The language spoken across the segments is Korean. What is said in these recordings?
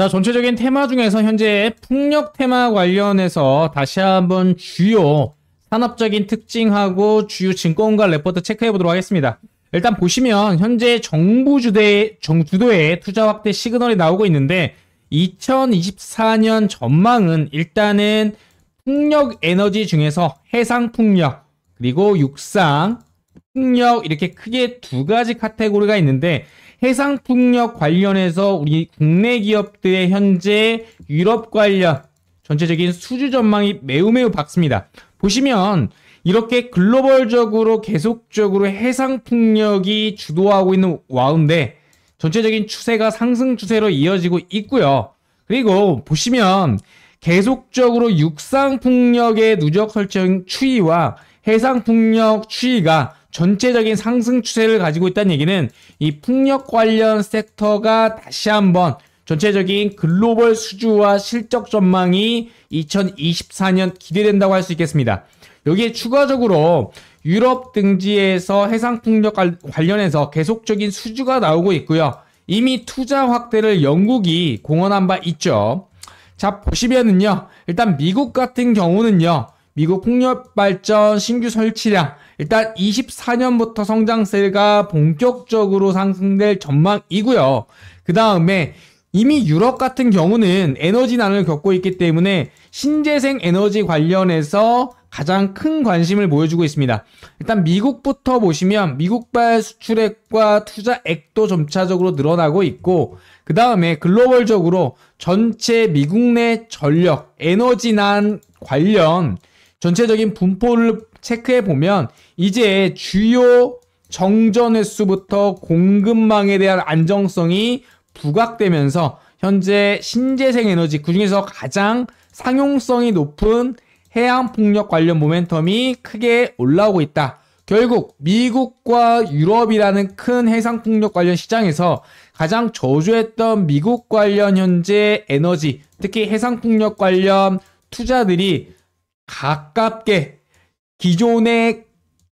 자, 전체적인 테마 중에서 현재 풍력 테마 관련해서 다시 한번 주요 산업적인 특징하고 주요 증권과 레포트 체크해 보도록 하겠습니다. 일단 보시면 현재 정부 주대 정주도에 투자 확대 시그널이 나오고 있는데 2024년 전망은 일단은 풍력 에너지 중에서 해상 풍력 그리고 육상 풍력 이렇게 크게 두 가지 카테고리가 있는데 해상풍력 관련해서 우리 국내 기업들의 현재 유럽 관련 전체적인 수주 전망이 매우 매우 밝습니다. 보시면 이렇게 글로벌적으로 계속적으로 해상풍력이 주도하고 있는 와운데 전체적인 추세가 상승 추세로 이어지고 있고요. 그리고 보시면 계속적으로 육상풍력의 누적 설정 추이와 해상풍력 추이가 전체적인 상승 추세를 가지고 있다는 얘기는 이 풍력 관련 섹터가 다시 한번 전체적인 글로벌 수주와 실적 전망이 2024년 기대된다고 할 수 있겠습니다. 여기에 추가적으로 유럽 등지에서 해상풍력 관련해서 계속적인 수주가 나오고 있고요. 이미 투자 확대를 영국이 공언한 바 있죠. 자, 보시면은요. 일단 미국 같은 경우는요. 미국 풍력 발전 신규 설치량 일단 24년부터 성장세가 본격적으로 상승될 전망이고요. 그 다음에 이미 유럽 같은 경우는 에너지난을 겪고 있기 때문에 신재생 에너지 관련해서 가장 큰 관심을 보여주고 있습니다. 일단 미국부터 보시면 미국발 수출액과 투자액도 점차적으로 늘어나고 있고 그 다음에 글로벌적으로 전체 미국 내 전력, 에너지난 관련 전체적인 분포를 체크해 보면 이제 주요 정전 횟수부터 공급망에 대한 안정성이 부각되면서 현재 신재생 에너지 그중에서 가장 상용성이 높은 해양 폭력 관련 모멘텀이 크게 올라오고 있다. 결국 미국과 유럽이라는 큰 해상 폭력 관련 시장에서 가장 저조했던 미국 관련 현재 에너지, 특히 해상 폭력 관련 투자들이 가깝게 기존에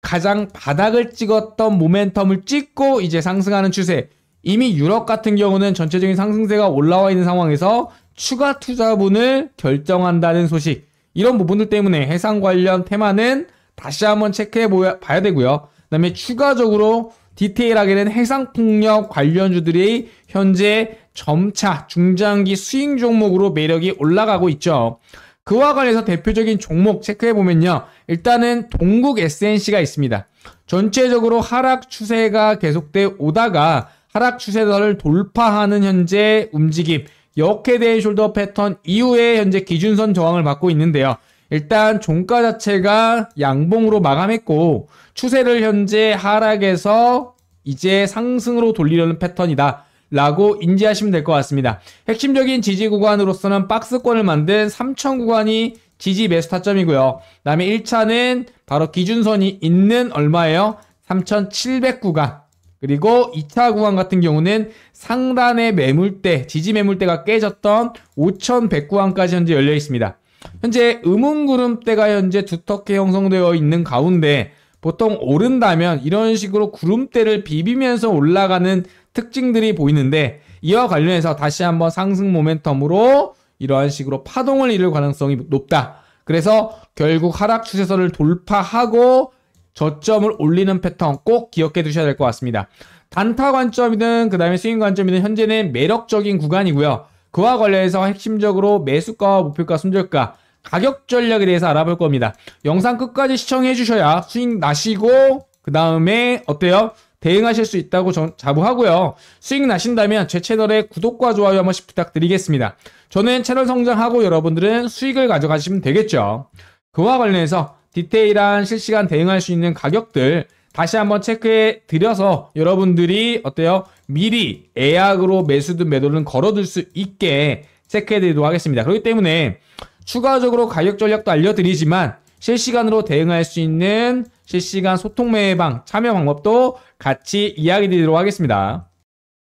가장 바닥을 찍었던 모멘텀을 찍고 이제 상승하는 추세. 이미 유럽 같은 경우는 전체적인 상승세가 올라와 있는 상황에서 추가 투자분을 결정한다는 소식. 이런 부분들 때문에 해상 관련 테마는 다시 한번 체크해 봐야 되고요. 그다음에 추가적으로 디테일하게는 해상 폭력 관련주들이 현재 점차 중장기 수익 종목으로 매력이 올라가고 있죠. 그와 관련해서 대표적인 종목 체크해보면요. 일단은 동국 SNC가 있습니다. 전체적으로 하락 추세가 계속돼 오다가 하락 추세를 돌파하는 현재 움직임, 역회대 숄더 패턴 이후에 현재 기준선 저항을 받고 있는데요. 일단 종가 자체가 양봉으로 마감했고 추세를 현재 하락에서 이제 상승으로 돌리려는 패턴이다. 라고 인지하시면 될 것 같습니다. 핵심적인 지지 구간으로서는 박스권을 만든 3천 구간이 지지 매수 타점이고요. 그 다음에 1차는 바로 기준선이 있는 얼마예요? 3,700 구간. 그리고 2차 구간 같은 경우는 상단의 매물대, 지지 매물대가 깨졌던 5,100 구간까지 현재 열려 있습니다. 현재 음운구름대가 현재 두텁게 형성되어 있는 가운데 보통 오른다면 이런 식으로 구름대를 비비면서 올라가는 특징들이 보이는데 이와 관련해서 다시 한번 상승 모멘텀으로 이러한 식으로 파동을 이룰 가능성이 높다. 그래서 결국 하락 추세선을 돌파하고 저점을 올리는 패턴 꼭 기억해 두셔야 될 것 같습니다. 단타 관점이든 그 다음에 스윙 관점이든 현재는 매력적인 구간이고요. 그와 관련해서 핵심적으로 매수가와 목표가 손절가 가격 전략에 대해서 알아볼 겁니다. 영상 끝까지 시청해 주셔야 스윙 나시고 그 다음에 어때요? 대응하실 수 있다고 자부하고요. 수익 나신다면 제 채널에 구독과 좋아요 한 번씩 부탁드리겠습니다. 저는 채널 성장하고 여러분들은 수익을 가져가시면 되겠죠. 그와 관련해서 디테일한 실시간 대응할 수 있는 가격들 다시 한번 체크해 드려서 여러분들이 어때요? 미리 예약으로 매수든 매도든 걸어둘 수 있게 체크해 드리도록 하겠습니다. 그렇기 때문에 추가적으로 가격 전략도 알려드리지만 실시간으로 대응할 수 있는 실시간 소통 매방 참여 방법도 같이 이야기 드리도록 하겠습니다.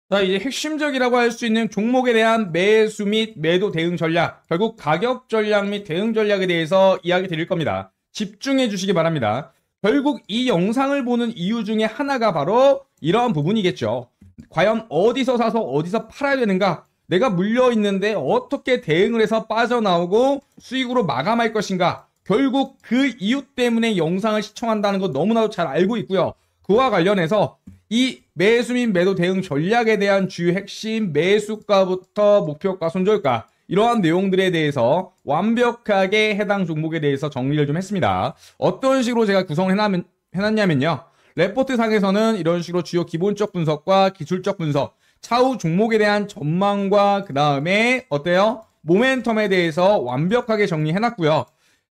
자, 이제 핵심적이라고 할 수 있는 종목에 대한 매수 및 매도 대응 전략, 결국 가격 전략 및 대응 전략에 대해서 이야기 드릴 겁니다. 집중해 주시기 바랍니다. 결국 이 영상을 보는 이유 중에 하나가 바로 이러한 부분이겠죠. 과연 어디서 사서 어디서 팔아야 되는가? 내가 물려 있는데 어떻게 대응을 해서 빠져나오고 수익으로 마감할 것인가? 결국 그 이유 때문에 영상을 시청한다는 거 너무나도 잘 알고 있고요. 그와 관련해서 이 매수 민 매도 대응 전략에 대한 주요 핵심 매수가부터 목표가 손절가 이러한 내용들에 대해서 완벽하게 해당 종목에 대해서 정리를 좀 했습니다. 어떤 식으로 제가 구성을 해놨, 해놨냐면요. 레포트 상에서는 이런 식으로 주요 기본적 분석과 기술적 분석, 차후 종목에 대한 전망과 그 다음에 어때요? 모멘텀에 대해서 완벽하게 정리해놨고요.